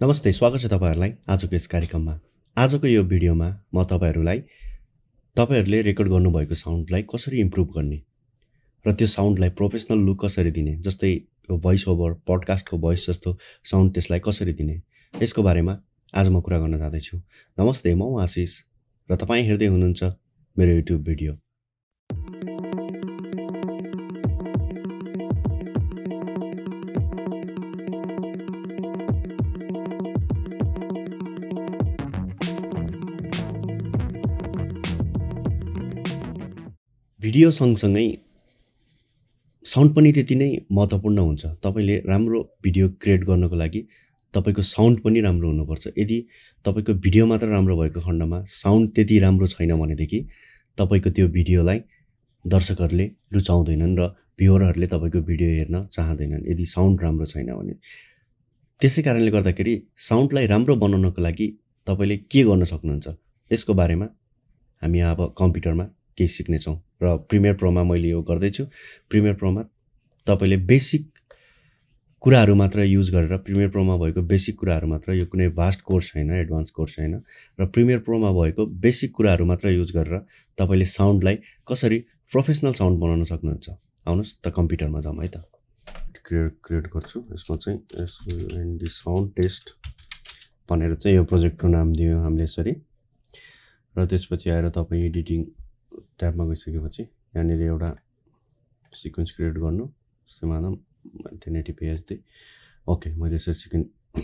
नमस्ते स्वागत छ तपाईँहरूलाई आजको यस कार्यक्रममा आजको यो भिडियोमा म तपाईँहरूलाई तपाईँहरूले रेकर्ड गर्नुभएको साउन्डलाई कसरी इम्प्रुभ गर्ने र त्यो साउन्डलाई प्रोफेसनल लुक कसरी दिने जस्तै भोइस ओभर पडकास्टको भोइस जस्तो साउन्ड त्यसलाई कसरी दिने यसको बारेमा आज म कुरा गर्न जाँदैछु नमस्ते म आशिष र तपाईँ हेर्दै हुनुहुन्छ मेरो युट्युब भिडियो भिडियो सँगसँगै साउन्ड पनि त्यति नै महत्त्वपूर्ण हुन्छ तपाईँले राम्रो भिडियो क्रिएट गर्नको लागि तपाईँको साउन्ड पनि राम्रो हुनुपर्छ यदि तपाईँको भिडियो मात्र राम्रो भएको खण्डमा साउन्ड त्यति राम्रो छैन भनेदेखि तपाईँको त्यो भिडियोलाई दर्शकहरूले रुचाउँदैनन् र भ्युअरहरूले तपाईँको भिडियो हेर्न चाहँदैनन् यदि साउन्ड राम्रो छैन भने त्यसै कारणले गर्दाखेरि साउन्डलाई राम्रो बनाउनको लागि तपाईँले के गर्न सक्नुहुन्छ यसको बारेमा हामी अब कम्प्युटरमा केही सिक्नेछौँ र प्रिमियर प्रोमा मैले यो गर्दैछु प्रिमियर प्रोमा तपाईँले बेसिक कुराहरू मात्र युज गरेर प्रिमियर प्रोमा भएको बेसिक कुराहरू मात्र यो कुनै भास्ट कोर्स छैन एडभान्स कोर्स छैन र प्रिमियर प्रोमा भएको बेसिक कुराहरू मात्र युज गरेर तपाईँले साउन्डलाई कसरी प्रोफेसनल साउन्ड बनाउन सक्नुहुन्छ आउनुहोस् त कम्प्युटरमा जाउँ है त क्रिएट क्रिएट गर्छु यसमा चाहिँ यसको एनडी साउन्ड टेस्ट भनेर चाहिँ यो प्रोजेक्टको नाम दियो हामीले यसरी र त्यसपछि आएर तपाईँ एडिटिङ ट्याबमा गइसकेपछि यहाँनिर एउटा सिक्वेन्स क्रिएट गर्नु सिमानम टेन एटी पिएचडी ओके मैले यसरी सिक्वेन्स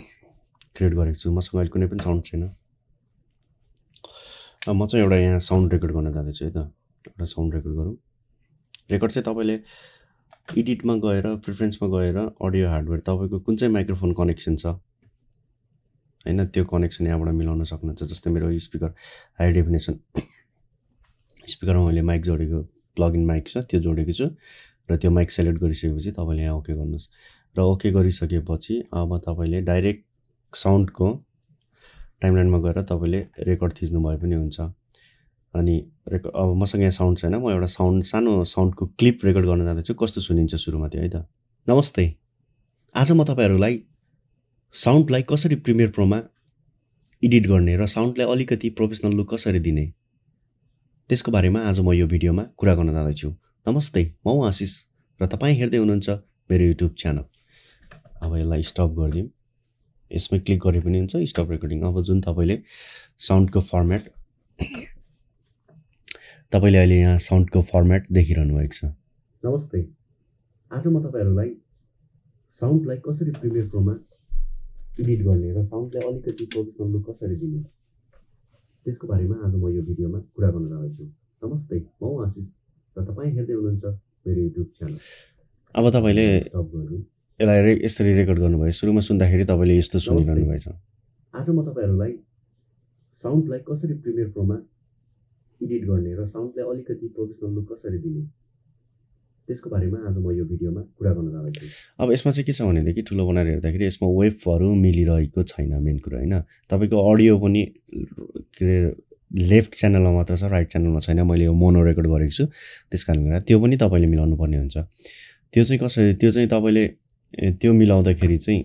क्रिएट गरेको छु मसँग अहिले कुनै पनि साउन्ड छैन म चाहिँ एउटा यहाँ साउन्ड रेकर्ड गर्न जाँदैछु है त एउटा साउन्ड रेकर्ड गरौँ रेकर्ड चाहिँ तपाईँले एडिटमा गएर प्रिफरेन्समा गएर अडियो हार्डवेयर तपाईँको कुन चाहिँ माइक्रोफोन कनेक्सन छ होइन त्यो कनेक्सन यहाँबाट मिलाउन सक्नुहुन्छ जस्तै मेरो स्पिकर हाई डेफिनेसन स्पिकरमा मैले माइक जोडेको प्लगइन माइक छ त्यो जोडेको छु र त्यो माइक सेलेक्ट गरिसकेपछि तपाईँले यहाँ ओके गर्नुहोस् र ओके गरिसकेपछि अब तपाईँले डाइरेक्ट साउन्डको टाइमलाइनमा गएर तपाईँले रेकर्ड थिच्नु भए पनि हुन्छ अनि रेकर्ड अब मसँग यहाँ साउन्ड छैन म एउटा साउन्ड सानो साउन्डको क्लिप रेकर्ड गर्न जाँदैछु कस्तो सुनिन्छ सुरुमा त्यो है त नमस्ते आज म तपाईँहरूलाई साउन्डलाई कसरी प्रिमियर प्रोमा एडिट गर्ने र साउन्डलाई अलिकति प्रोफेसनल लुक कसरी दिने त्यसको बारेमा आज म यो भिडियोमा कुरा गर्न जाँदैछु नमस्ते म आशिष र तपाईँ हेर्दै हुनुहुन्छ मेरो युट्युब च्यानल अब यसलाई स्टप गरिदिउँ यसमै क्लिक गरे पनि हुन्छ स्टप रेकर्डिङ अब जुन तपाईँले साउन्डको फर्मेट तपाईँले अहिले यहाँ साउन्डको फर्मेट देखिरहनु भएको छ नमस्ते आज म तपाईँहरूलाई साउन्डलाई कसरी प्रिमियर प्रोमा एडिट गर्ने र साउन्डलाई अलिकति प्रोफेसनल लुक कसरी दिने त्यसको बारेमा आज म यो भिडियोमा कुरा गर्न जाँदैछु नमस्ते म आशिष र तपाईँ हेर्दै हुनुहुन्छ मेरो युट्युब च्यानल अब तपाईँले यसलाई रे यसरी रेकर्ड गर्नुभयो सुरुमा सुन्दाखेरि तपाईँले यस्तो सुनिरहनु भएछ आज म तपाईँहरूलाई साउन्डलाई कसरी प्रिमियर प्रोमा एडिट गर्ने र साउन्डलाई अलिकति प्रोफेसनल लुक कसरी दिने त्यसको बारेमा आज म यो भिडियोमा कुरा गर्न चाहन्छु अब यसमा चाहिँ के छ भनेदेखि ठुलो बनाएर हेर्दाखेरि यसमा वेबहरू मिलिरहेको छैन मेन कुरो होइन तपाईँको अडियो पनि के अरे लेफ्ट च्यानलमा मात्र छ राइट च्यानलमा छैन मैले यो मोनो रेकर्ड गरेको छु त्यस कारणले गर्दा त्यो पनि तपाईँले मिलाउनु पर्ने हुन्छ त्यो चाहिँ कसरी त्यो चाहिँ तपाईँले त्यो मिलाउँदाखेरि चाहिँ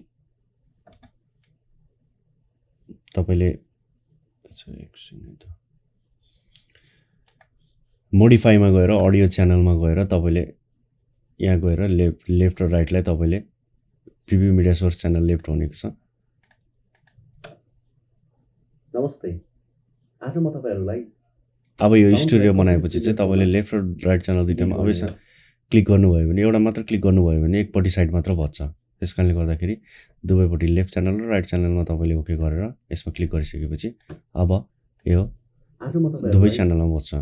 तपाईँले मोडिफाईमा गएर अडियो च्यानलमा गएर तपाईँले यहाँ गएर लेफ्ट लेफ्ट र राइटलाई तपाईँले P P media source channel left हुनेको छ नमस्ते आज म तपाईँहरूलाई अब यो स्टुडियो बनाएपछि चाहिँ तपाईँले लेफ्ट र राइट च्यानल दुइटामा अवश्य क्लिक गर्नुभयो भने एउटा मात्र क्लिक गर्नुभयो भने एकपट्टि साइड मात्र भत्छ त्यस कारणले गर्दाखेरि दुवैपट्टि लेफ्ट च्यानल र राइट च्यानलमा तपाईँले ओके गरेर यसमा क्लिक गरिसकेपछि अब यो दुवै च्यानलमा बज्छ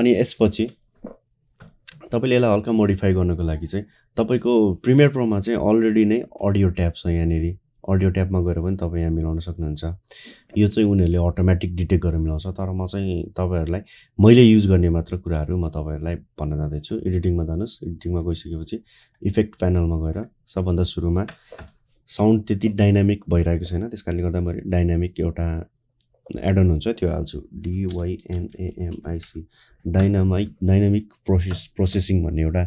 अनि यसपछि तपाईँले यसलाई हल्का मोडिफाई गर्नुको लागि चाहिँ तपाईँको प्रिमियर प्रोमा चाहिँ अलरेडी नै अडियो ट्याप छ यहाँनिर अडियो ट्यापमा गएर पनि तपाईँ यहाँ मिलाउन सक्नुहुन्छ यो चाहिँ उनीहरूले अटोमेटिक डिटेक्ट गरेर मिलाउँछ तर म चाहिँ तपाईँहरूलाई मैले युज गर्ने मात्र कुराहरू म तपाईँहरूलाई भन्न जाँदैछु एडिटिङमा जानुहोस् एडिटिङमा गइसकेपछि इफेक्ट प्यानलमा गएर सबभन्दा सुरुमा साउन्ड त्यति डाइनामिक भइरहेको छैन त्यस कारणले गर्दा मैले डाइनामिक एउटा एडन हुन्छ त्यो हाल्छु डिवाइएनएएमआइसी डाइनामाइक डाइनामिक प्रोसेस प्रोसेसिङ भन्ने एउटा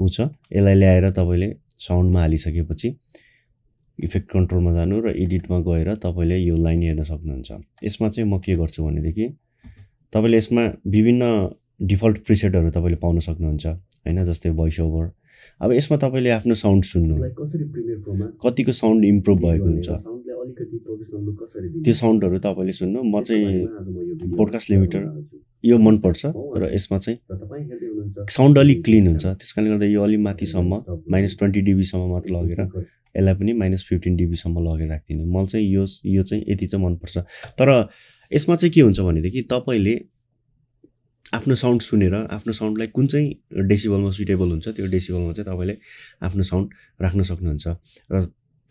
ऊ छ यसलाई ल्याएर तपाईँले साउन्डमा हालिसकेपछि इफेक्ट कन्ट्रोलमा जानु र एडिटमा गएर तपाईँले यो लाइन हेर्न सक्नुहुन्छ यसमा चाहिँ म के गर्छु भनेदेखि तपाईँले यसमा विभिन्न डिफल्ट प्रिसेटहरू तपाईँले पाउन सक्नुहुन्छ होइन जस्तै भोइस ओभर अब यसमा तपाईँले आफ्नो साउन्ड सुन्नु कतिको साउन्ड इम्प्रुभ भएको हुन्छ त्यो साउन्डहरू तपाईँले सुन्नु म चाहिँ पोडकास्ट लिमिटर यो मनपर्छ र यसमा चाहिँ साउन्ड अलिक क्लिन हुन्छ त्यस कारणले गर्दा यो अलिक माथिसम्म माइनस ट्वेन्टी डिबीसम्म मात्र लगेर यसलाई पनि माइनस फिफ्टिन डिबीसम्म लगेर राखिदिनु मलाई चाहिँ यो यो चाहिँ यति चाहिँ मनपर्छ तर यसमा चाहिँ के हुन्छ भनेदेखि तपाईँले आफ्नो साउन्ड सुनेर आफ्नो साउन्डलाई कुन चाहिँ डेसिबलमा सुइटेबल हुन्छ त्यो डेसिबलमा चाहिँ तपाईँले आफ्नो साउन्ड राख्न सक्नुहुन्छ र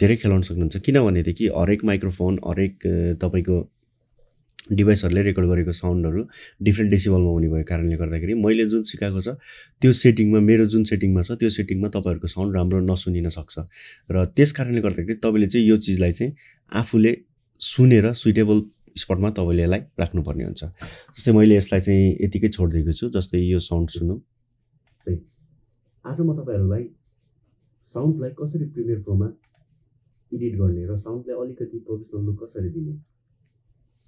धेरै खेलाउन सक्नुहुन्छ किनभनेदेखि हरेक माइक्रोफोन हरेक तपाईँको डिभाइसहरूले रेकर्ड गरेको साउन्डहरू डिफ्रेन्ट डेसिबलमा हुने भएको कारणले गर्दाखेरि मैले जुन सिकाएको छ त्यो सेटिङमा मेरो जुन सेटिङमा छ त्यो सेटिङमा तपाईँहरूको साउन्ड राम्रो नसुनिन सक्छ र त्यस कारणले गर्दाखेरि तपाईँले चाहिँ यो चिजलाई चाहिँ आफूले सुनेर सुइटेबल स्पटमा तपाईँले यसलाई राख्नुपर्ने हुन्छ जस्तै मैले यसलाई चाहिँ यतिकै छोडिदिएको छु जस्तै यो साउन्ड सुनौँ आज म तपाईँहरूलाई साउन्डलाई कसरी प्रिमियर प्रोमा एडिट गर्ने र साउन्डलाई अलिकति प्रोफेसनल लुक कसरी दिने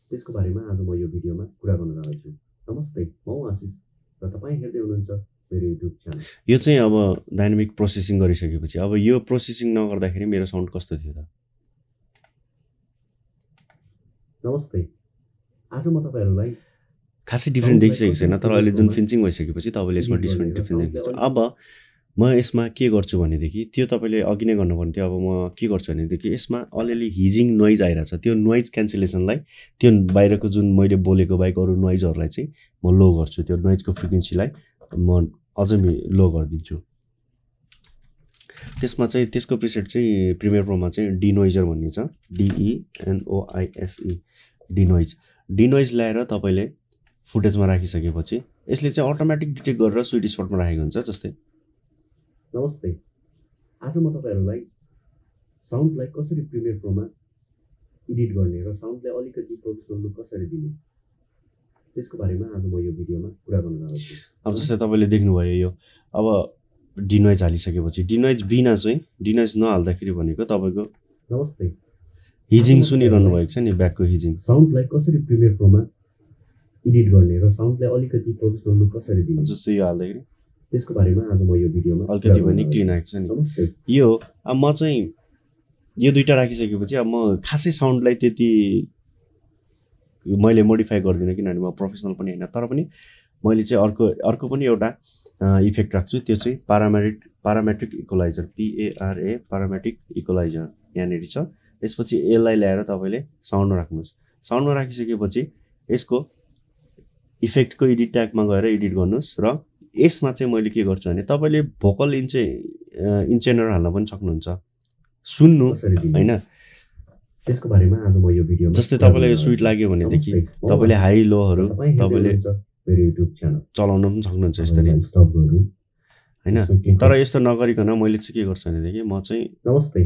त्यसको बारेमा आज म यो भिडियोमा कुरा गर्न चाहन्छु नमस्ते म आशिष र तपाईँ हेर्दै हुनुहुन्छ मेरो युट्युब च्यानल यो चाहिँ अब डाइनामिक प्रोसेसिङ गरिसकेपछि अब यो प्रोसेसिङ नगर्दाखेरि मेरो साउन्ड कस्तो थियो त नमस्ते आज म तपाईँहरूलाई खासै डिफ्रेन्ट देखिसकेको छैन तर अहिले जुन फिन्सिङ भइसकेपछि तपाईँले यसमा डिफ्रेन्ट डिफ्रेन्ट देख्नुहुन्छ अब म यसमा के गर्छु भनेदेखि त्यो तपाईँले अघि नै गर्नुपर्ने थियो अब म के गर्छु भनेदेखि यसमा अलिअलि हिजिङ नोइज आइरहेको छ त्यो नोइज क्यान्सलेसनलाई त्यो बाहिरको जुन मैले बोलेको बाहेक अरू नोइजहरूलाई चाहिँ म लो गर्छु त्यो नोइजको फ्रिक्वेन्सीलाई म अझै लो गरिदिन्छु त्यसमा चाहिँ त्यसको प्रिसेट चाहिँ प्रिमियर प्रोमा चाहिँ डिनोइजर भन्ने छ डिइएनओआइएसई डिनोइज डिनोइज ल्याएर तपाईँले फुटेजमा राखिसकेपछि यसले चाहिँ अटोमेटिक डिटेक्ट गरेर स्विट स्पटमा राखेको हुन्छ जस्तै नमस्ते आज म तपाईँहरूलाई साउन्डलाई कसरी प्रिमियर प्रोमा इडिट गर्ने र साउन्डलाई अलिकति प्रोफेसनल लुक कसरी दिने त्यसको बारेमा आज म यो भिडियोमा कुरा गर्न चाहन्छु अब जस्तै तपाईँले देख्नुभयो यो अब डिनोइज हालिसकेपछि डिनोइज बिना चाहिँ डिनोइज नहाल्दाखेरि भनेको तपाईँको नमस्ते हिजिङ सुनिरहनु भएको छ नि ब्याकको हिजिङ साउन्डलाई कसरी प्रिमियर प्रोमा इडिट गर्ने र साउन्डलाई अलिकति प्रोफेसनल लुक कसरी दिने जस्तै यो हाल्दाखेरि त्यसको बारेमा आज म यो भिडियोमा अलिकति भयो निक्लिन आएको छ नि यो अब म चाहिँ यो दुइटा राखिसकेपछि अब म खासै साउन्डलाई त्यति मैले मोडिफाई गर्दिनँ किनभने म प्रोफेसनल पनि होइन तर पनि मैले चाहिँ अर्को अर्को पनि एउटा इफेक्ट राख्छु त्यो चाहिँ पारामेट्रिक पारामेट्रिक इक्वलाइजर पिएआरए पारामेट्रिक इक्वलाइजर यहाँनिर छ त्यसपछि यसलाई ल्याएर तपाईँले साउन्डमा राख्नुहोस् साउन्डमा राखिसकेपछि यसको इफेक्टको एडिट ट्यागमा गएर एडिट गर्नुहोस् र यसमा चाहिँ मैले के गर्छु भने तपाईँले भोकल इन्चे इन्चेनर हाल्न पनि सक्नुहुन्छ सुन्नु होइन त्यसको बारेमा आज म यो भिडियो जस्तै तपाईँलाई यो स्विट लाग्यो भनेदेखि तपाईँले हाई लोहरू तपाईँले मेरो युट्युब च्यानल चलाउन पनि सक्नुहुन्छ यसरी होइन तर यस्तो नगरिकन मैले चाहिँ के गर्छु भनेदेखि म चाहिँ नमस्ते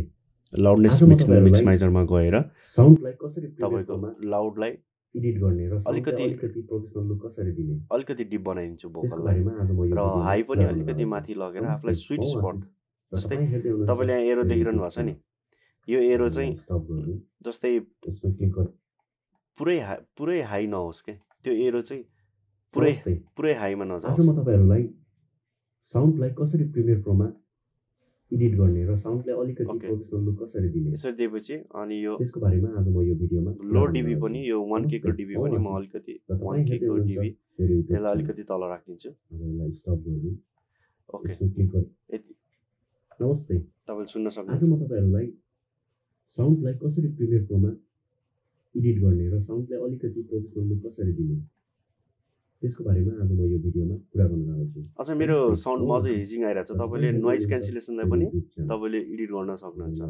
लाउडनेस मिक्स मिक्स माइजरमा गएर साउन्डलाई कसरी तपाईँकोमा लाउडलाई एडिट गर्ने र अलिकति प्रोफेसनल लुक कसरी दिने अलिकति डिप बनाइदिन्छु भोकललाई र हाई पनि अलिकति माथि लगेर आफूलाई स्विट स्पट जस्तै तपाईँले यहाँ एरो देखिरहनु भएको छ नि यो एरो चाहिँ जस्तै पुरै हाई पुरै हाई नहोस् के त्यो एरो चाहिँ पुरै पुरै हाईमा नजाओस् म तपाईँहरूलाई साउन्डलाई कसरी प्रिमियर प्रोमा एडिट गर्ने र साउन्डलाई अलिकति प्रोफेसनल लुक कसरी दिने यसरी दिएपछि अनि यो त्यसको बारेमा आज म यो भिडियोमा लो डिबी पनि यो वान केको डिबी पनि म अलिकति वान केको डिबी यसलाई अलिकति तल राखिदिन्छु स्टप गर्नु ओके यति नमस्ते तपाईँले सुन्न सक्नुहुन्छ आज म तपाईँहरूलाई साउन्डलाई कसरी प्रिमियर प्रोमा एडिट गर्ने र साउन्डलाई अलिकति प्रोफेसनल लुक कसरी दिने त्यसको बारेमा आज म यो भिडियोमा कुरा गर्न चाहन्छु अच्छा मेरो साउन्ड म अझै हिजिङ आइरहेको छ तपाईँले नोइज क्यान्सलेसनलाई पनि तपाईँले एडिट गर्न सक्नुहुन्छ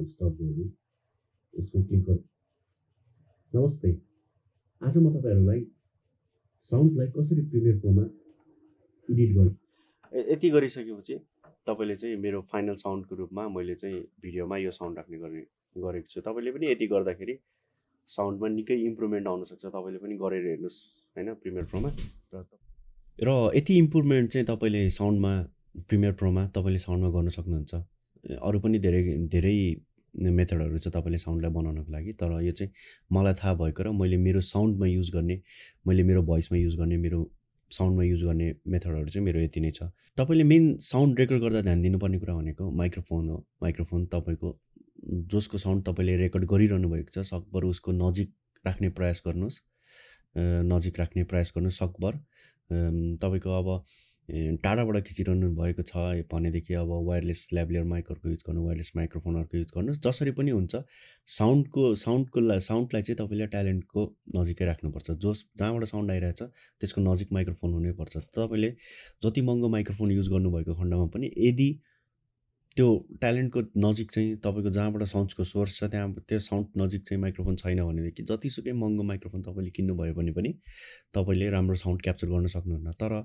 नमस्ते आज म तपाईँहरूलाई साउन्डलाई कसरी प्रिमियर प्रोमा एडिट गर्नु यति गरिसकेपछि तपाईँले चाहिँ मेरो फाइनल साउन्डको रूपमा मैले चाहिँ भिडियोमा यो साउन्ड राख्ने गरे गरेको छु तपाईँले पनि यति गर्दाखेरि साउन्डमा निकै इम्प्रुभमेन्ट आउनसक्छ तपाईँले पनि गरेर हेर्नुहोस् होइन प्रिमियर प्रोमा र यति इम्प्रुभमेन्ट चाहिँ तपाईँले साउन्डमा प्रिमियर प्रोमा तपाईँले साउन्डमा गर्न सक्नुहुन्छ अरू पनि धेरै धेरै मेथडहरू छ तपाईँले साउन्डलाई बनाउनको लागि तर यो चाहिँ मलाई थाहा भएको र मैले मेरो साउन्डमा युज गर्ने मैले मेरो भोइसमा युज गर्ने मेरो साउन्डमा युज गर्ने मेथडहरू चाहिँ मेरो यति नै छ तपाईँले मेन साउन्ड रेकर्ड गर्दा ध्यान दिनुपर्ने कुरा भनेको माइक्रोफोन हो माइक्रोफोन तपाईँको जसको साउन्ड तपाईँले रेकर्ड गरिरहनु भएको छ सकभर उसको नजिक राख्ने प्रयास गर्नुहोस् नजिक राख्ने प्रयास गर्नु सकभर तपाईँको अब टाढाबाट खिचिरहनु भएको छ भनेदेखि अब वायरलेस ल्याबलेयर माइकहरूको युज गर्नु वायरलेस माइक्रोफोनहरूको युज गर्नुहोस् जसरी पनि हुन्छ साउन्डको साउन्डको साउन्डलाई चाहिँ तपाईँले ट्यालेन्टको नजिकै राख्नुपर्छ जस जहाँबाट साउन्ड आइरहेछ त्यसको नजिक माइक्रोफोन हुनैपर्छ तपाईँले जति महँगो माइक्रोफोन युज गर्नुभएको खण्डमा पनि यदि त्यो ट्यालेन्टको नजिक चाहिँ तपाईँको जहाँबाट साउन्डको सोर्स छ त्यहाँ त्यो साउन्ड नजिक चाहिँ माइक्रोफोन छैन भनेदेखि जतिसुकै महँगो माइक्रोफोन तपाईँले किन्नुभयो भने पनि तपाईँले राम्रो साउन्ड क्याप्चर गर्न सक्नुहुन्न तर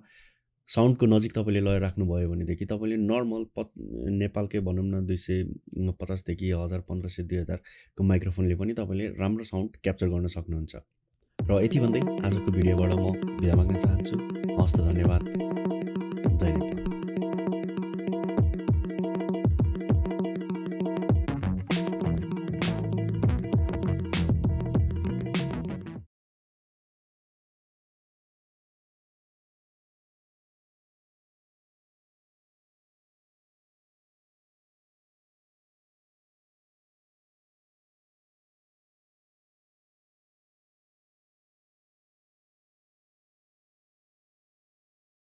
साउन्डको नजिक तपाईँले लिएर राख्नुभयो भनेदेखि तपाईँले नर्मल प नेपालकै भनौँ न दुई सय पचासदेखि हजार पन्ध्र सय दुई हजारको माइक्रोफोनले पनि तपाईँले राम्रो साउन्ड क्याप्चर गर्न सक्नुहुन्छ र यति भन्दै आजको भिडियोबाट म बिदा माग्न चाहन्छु हस्त धन्यवाद जय नेपाल